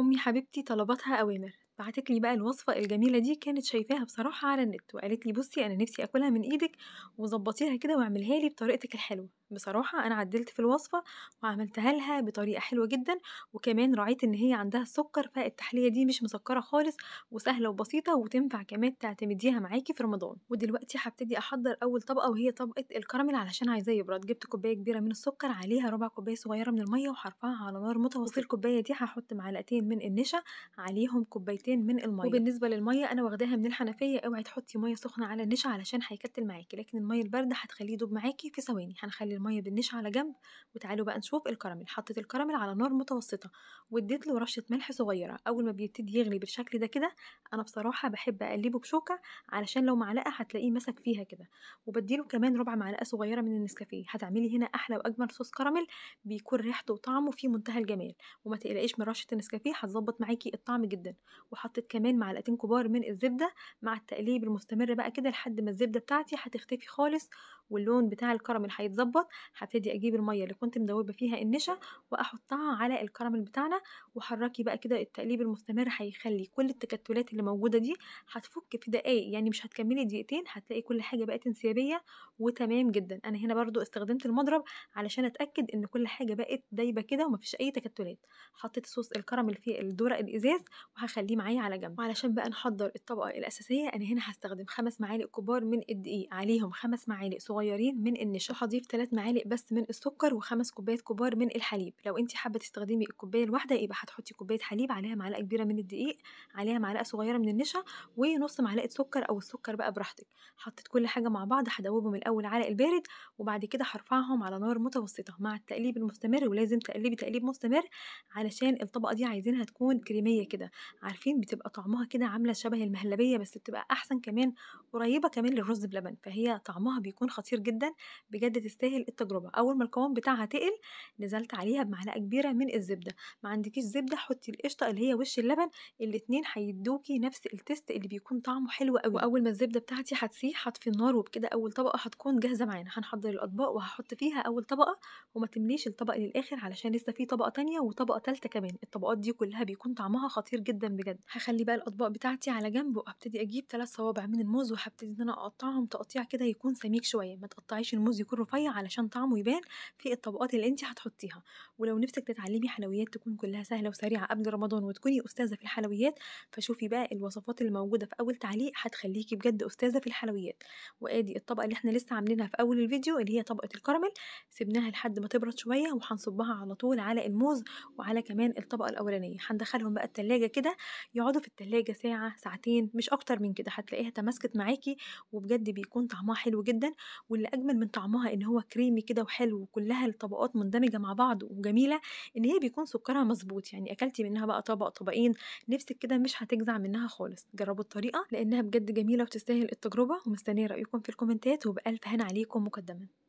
أمي حبيبتي طلباتها أوامر بعتت لي بقى الوصفة الجميلة دي كانت شايفاها بصراحة على النت وقالت لي بصي أنا نفسي أكلها من إيدك وظبطيها كده واعملها لي بطريقتك الحلوة بصراحة أنا عدلت في الوصفة وعملتها لها بطريقة حلوة جدا وكمان راعيت إن هي عندها السكر فالتحلية دي مش مسكرة خالص وسهلة وبسيطة وتنفع كمان تعتمديها معاكي في رمضان ودلوقتي هبتدي أحضر أول طبقة وهي طبقة الكراميل علشان عايزاه يبرد جبت كوباية كبيرة من السكر عليها ربع كوباية صغيرة من المية وهرفعها على نار متوسطة الكوباية دي هحط معلقتين من النشا عليهم كوباية لترتين من الميه وبالنسبه للميه انا واخداها من الحنفيه اوعي تحطي ميه سخنه على النشا علشان هيكتل معاكي لكن الميه البارده هتخليه يدوب معاكي في ثواني هنخلي الميه بالنشا على جنب وتعالوا بقى نشوف الكراميل حطيت الكراميل على نار متوسطه واديت له رشه ملح صغيره اول ما بيبتدي يغلي بالشكل ده كده انا بصراحه بحب اقلبه بشوكه علشان لو معلقه هتلاقيه مسك فيها كده وبديله كمان ربع معلقه صغيره من النسكافيه هتعملي هنا احلى واجمل صوص كراميل بيكون ريحته وطعمه في منتهى الجمال وما تقلقيش من رشه النسكافيه هتظبط معاكي الطعم جدا وحطيت كمان معلقتين كبار من الزبدة مع التقليب المستمر بقى كده لحد ما الزبدة بتاعتي هتختفي خالص واللون بتاع الكراميل هيتظبط هبتدي اجيب المية اللي كنت مدوبة فيها النشا واحطها على الكراميل بتاعنا وحركي بقى كده التقليب المستمر هيخلي كل التكتلات اللي موجودة دي هتفك في دقايق يعني مش هتكملي دقيقتين هتلاقي كل حاجة بقت انسيابية وتمام جدا انا هنا برضو استخدمت المضرب علشان اتأكد ان كل حاجة بقت دايبة كده ومفيش اي تكتلات حطيت صوص الكراميل في الدورق الازاز وهخليه معايا معايا على جنب وعلشان بقى نحضر الطبقة الأساسية أنا هنا هستخدم خمس معالق كبار من الدقيق عليهم خمس معالق صغيرين من النشا هضيف ثلاث معالق بس من السكر وخمس كوبايات كبار من الحليب لو انت حابة تستخدمي الكوباية الواحدة يبقى هتحطي كوباية حليب عليها معلقة كبيرة من الدقيق عليها معلقة صغيرة من النشا ونص معلقة سكر أو السكر بقى براحتك حطيت كل حاجة مع بعض هدوبهم الأول على البارد وبعد كده هرفعهم على نار متوسطة مع التقليب المستمر ولازم تقلبي تقليب مستمر علشان الطبقة دي عايزينها تكون كريمية كده عارفين عارفين بتبقى طعمها كده عامله شبه المهلبيه بس بتبقى احسن كمان قريبه كمان للرز بلبن فهي طعمها بيكون خطير جدا بجد تستاهل التجربه اول ما القوام بتاعها تقل نزلت عليها بمعلقه كبيره من الزبده ما عندكيش زبده حطي القشطه اللي هي وش اللبن الاتنين هيدوكي نفس التست اللي بيكون طعمه حلو قوي واول ما الزبده بتاعتي هتسيح هطفي النار وبكده اول طبقه هتكون جاهزه معانا هنحضر الاطباق وهحط فيها اول طبقه وما تمليش الطبق للاخر علشان لسه في طبقه ثانيه وطبقه ثالثه كمان الطبقات دي كلها بيكون طعمها خطير جدا بجد هخلي بقى الاطباق بتاعتي على جنب وابتدي اجيب ثلاث صوابع من الموز وهبتدي ان انا اقطعهم تقطيع كده يكون سميك شويه ما تقطعيش الموز يكون رفيع علشان طعمه يبان في الطبقات اللي انت هتحطيها ولو نفسك تتعلمي حلويات تكون كلها سهله وسريعه قبل رمضان وتكوني استاذه في الحلويات فشوفي بقى الوصفات اللي موجوده في اول تعليق هتخليكي بجد استاذه في الحلويات وادي الطبقه اللي احنا لسه عاملينها في اول الفيديو اللي هي طبقه الكراميل سيبناها لحد ما تبرد شويه وهنصبها على طول على الموز وعلى كمان الطبقه الاولانيه هندخلهم بقى التلاجة كده يقعدوا في التلاجة ساعة ساعتين مش أكتر من كده هتلاقيها تماسكت معاكي وبجد بيكون طعمها حلو جدا واللي أجمل من طعمها إن هو كريمي كده وحلو وكلها الطبقات مندمجة مع بعض وجميلة إن هي بيكون سكرها مظبوط يعني أكلتي منها بقى طبق طبقين نفسك كده مش هتجزع منها خالص جربوا الطريقة لأنها بجد جميلة وتستاهل التجربة ومستنية رأيكم في الكومنتات وبألف هنا عليكم مقدما